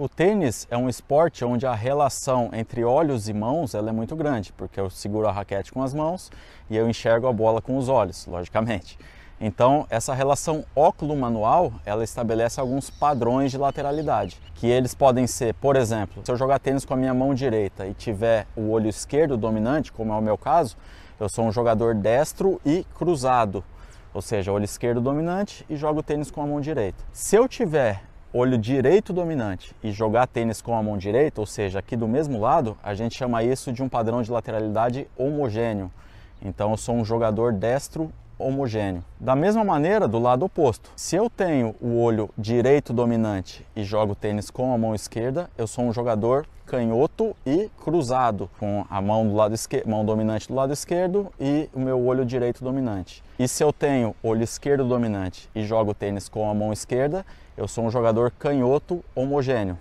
O tênis é um esporte onde a relação entre olhos e mãos ela é muito grande, porque eu seguro a raquete com as mãos e eu enxergo a bola com os olhos, logicamente. Então, essa relação óculo-manual, ela estabelece alguns padrões de lateralidade, que eles podem ser, por exemplo, se eu jogar tênis com a minha mão direita e tiver o olho esquerdo dominante, como é o meu caso, eu sou um jogador destro e cruzado, ou seja, olho esquerdo dominante e jogo tênis com a mão direita. Se eu tiver olho direito dominante e jogar tênis com a mão direita, ou seja, aqui do mesmo lado, a gente chama isso de um padrão de lateralidade homogêneo. Então eu sou um jogador destro homogêneo. Da mesma maneira, do lado oposto. Se eu tenho o olho direito dominante e jogo tênis com a mão esquerda, eu sou um jogador canhoto e cruzado, com a mão do lado esquerdo, mão dominante do lado esquerdo e o meu olho direito dominante. E se eu tenho olho esquerdo dominante e jogo tênis com a mão esquerda, eu sou um jogador canhoto homogêneo,